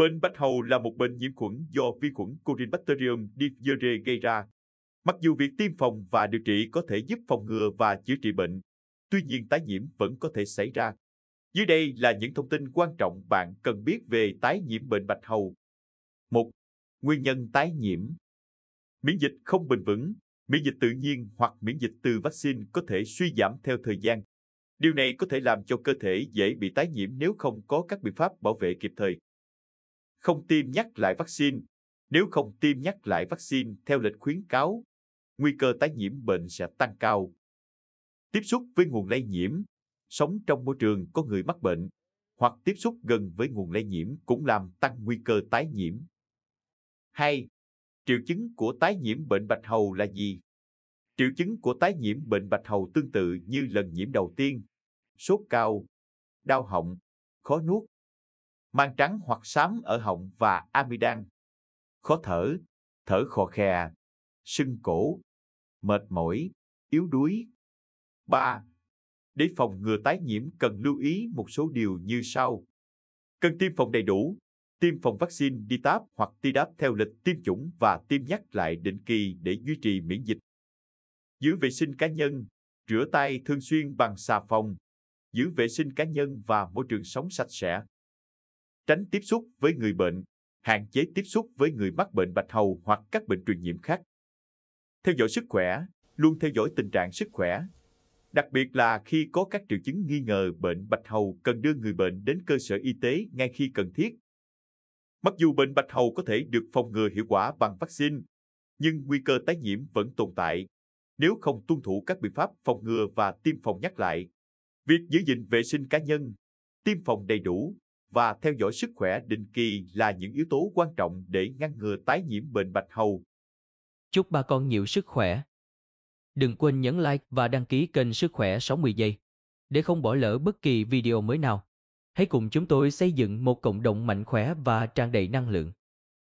Bệnh bạch hầu là một bệnh nhiễm khuẩn do vi khuẩn Corynebacterium diphtheriae gây ra. Mặc dù việc tiêm phòng và điều trị có thể giúp phòng ngừa và chữa trị bệnh, tuy nhiên tái nhiễm vẫn có thể xảy ra. Dưới đây là những thông tin quan trọng bạn cần biết về tái nhiễm bệnh bạch hầu. 1. Nguyên nhân tái nhiễm Miễn dịch không bền vững, miễn dịch tự nhiên hoặc miễn dịch từ vaccine có thể suy giảm theo thời gian. Điều này có thể làm cho cơ thể dễ bị tái nhiễm nếu không có các biện pháp bảo vệ kịp thời không tiêm nhắc lại vaccine. Nếu không tiêm nhắc lại vaccine theo lịch khuyến cáo, nguy cơ tái nhiễm bệnh sẽ tăng cao. Tiếp xúc với nguồn lây nhiễm, sống trong môi trường có người mắc bệnh hoặc tiếp xúc gần với nguồn lây nhiễm cũng làm tăng nguy cơ tái nhiễm. 2. Triệu chứng của tái nhiễm bệnh bạch hầu là gì? Triệu chứng của tái nhiễm bệnh bạch hầu tương tự như lần nhiễm đầu tiên, sốt cao, đau họng, khó nuốt, mang trắng hoặc xám ở họng và amidan, khó thở, thở khò khè, sưng cổ, mệt mỏi, yếu đuối. Ba. Để phòng ngừa tái nhiễm cần lưu ý một số điều như sau. Cần tiêm phòng đầy đủ, tiêm phòng vaccine đi DTaP hoặc ti đáp theo lịch tiêm chủng và tiêm nhắc lại định kỳ để duy trì miễn dịch. Giữ vệ sinh cá nhân, rửa tay thường xuyên bằng xà phòng, giữ vệ sinh cá nhân và môi trường sống sạch sẽ tránh tiếp xúc với người bệnh, hạn chế tiếp xúc với người mắc bệnh bạch hầu hoặc các bệnh truyền nhiễm khác. Theo dõi sức khỏe, luôn theo dõi tình trạng sức khỏe. Đặc biệt là khi có các triệu chứng nghi ngờ bệnh bạch hầu cần đưa người bệnh đến cơ sở y tế ngay khi cần thiết. Mặc dù bệnh bạch hầu có thể được phòng ngừa hiệu quả bằng vaccine, nhưng nguy cơ tái nhiễm vẫn tồn tại nếu không tuân thủ các biện pháp phòng ngừa và tiêm phòng nhắc lại. Việc giữ gìn vệ sinh cá nhân, tiêm phòng đầy đủ, và theo dõi sức khỏe định kỳ là những yếu tố quan trọng để ngăn ngừa tái nhiễm bệnh bạch hầu. Chúc bà con nhiều sức khỏe. Đừng quên nhấn like và đăng ký kênh Sức khỏe 60 giây để không bỏ lỡ bất kỳ video mới nào. Hãy cùng chúng tôi xây dựng một cộng đồng mạnh khỏe và tràn đầy năng lượng.